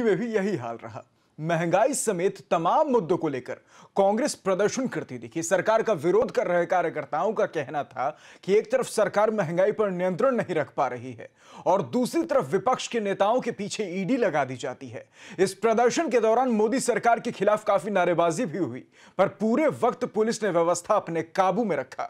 अमेठी में भी यही हाल रहा महंगाई समेत तमाम मुद्दों को लेकर कांग्रेस प्रदर्शन करती दिखी सरकार का विरोध कर रहे कार्यकर्ताओं का कहना था कि एक तरफ सरकार महंगाई पर नियंत्रण नहीं रख पा रही है और दूसरी तरफ विपक्ष के नेताओं के पीछे ईडी लगा दी जाती है इस प्रदर्शन के दौरान मोदी सरकार के खिलाफ काफी नारेबाजी भी हुई पर पूरे वक्त पुलिस ने व्यवस्था अपने काबू में रखा